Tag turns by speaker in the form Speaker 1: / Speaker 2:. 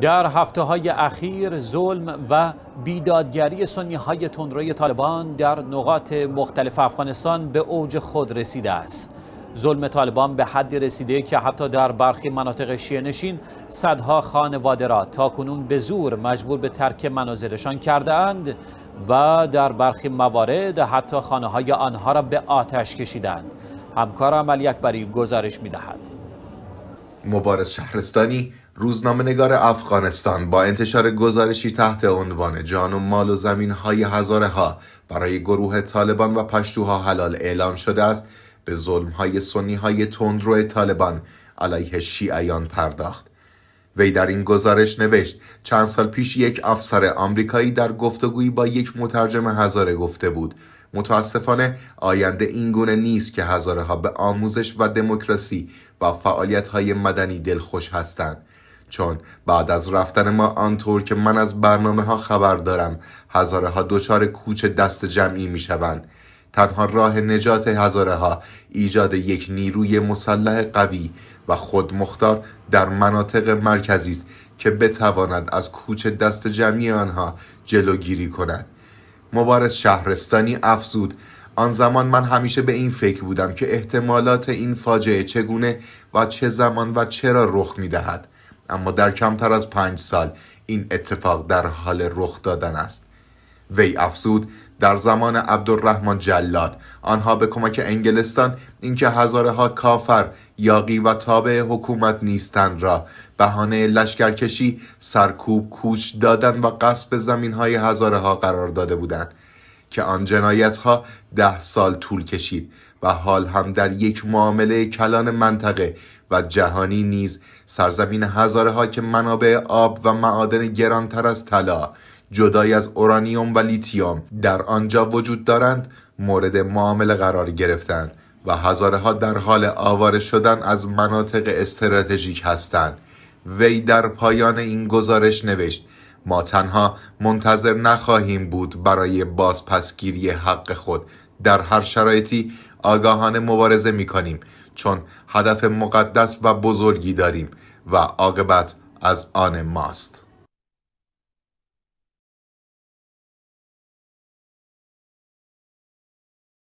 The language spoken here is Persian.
Speaker 1: در هفته های اخیر ظلم و بیدادگری سنی های تندروی طالبان در نقاط مختلف افغانستان به اوج خود رسیده است. ظلم طالبان به حدی رسیده که حتی در برخی مناطق شیعه نشین صدها خانواده را تا کنون به زور مجبور به ترک منازلشان کرده اند و در برخی موارد حتی خانه های آنها را به آتش کشیدند. همکارم علی اکبری گزارش می دهد.
Speaker 2: مبارز شهرستانی روزنامه نگار افغانستان با انتشار گزارشی تحت عنوان جان و مال و زمین های هزاره ها برای گروه طالبان و پشتوها حلال اعلام شده است به ظلم های سنی های تندرو طالبان علیه شیعیان پرداخت وی در این گزارش نوشت چند سال پیش یک افسر آمریکایی در گفتگویی با یک مترجم هزاره گفته بود متاسفانه آینده این گونه نیست که هزاره ها به آموزش و دموکراسی و فعالیت های مدنی دلخوش هستند چون بعد از رفتن ما آنطور که من از برنامه ها خبر دارم هزاره ها دچار کوچ دست جمعی می شوند تنها راه نجات هزاره ها ایجاد یک نیروی مسلح قوی و خودمختار در مناطق مرکزی است که بتواند از کوچ دست جمعی آنها جلوگیری کند مبارز شهرستانی افزود آن زمان من همیشه به این فکر بودم که احتمالات این فاجعه چگونه و چه زمان و چرا رخ می دهد اما در کمتر از پنج سال این اتفاق در حال رخ دادن است وی افزود در زمان عبدالرحمن جلاد آنها به کمک انگلستان اینکه ها کافر یاقی و تابع حکومت نیستند را بهانه لشکرکشی سرکوب کوش دادن و قصب زمین های ها قرار داده بودند که آن جنایت ها ده سال طول کشید و حال هم در یک معامله کلان منطقه و جهانی نیز سرزمین هزاره ها که منابع آب و معادن گرانتر از طلا جدای از اورانیوم و لیتیوم در آنجا وجود دارند مورد معامله قرار گرفتند و هزاره ها در حال آواره شدن از مناطق استراتژیک هستند وی در پایان این گزارش نوشت ما تنها منتظر نخواهیم بود برای بازپسگیری حق خود در هر شرایطی آگاهانه مبارزه می کنیم چون هدف مقدس و بزرگی داریم و عاقبت از آن ماست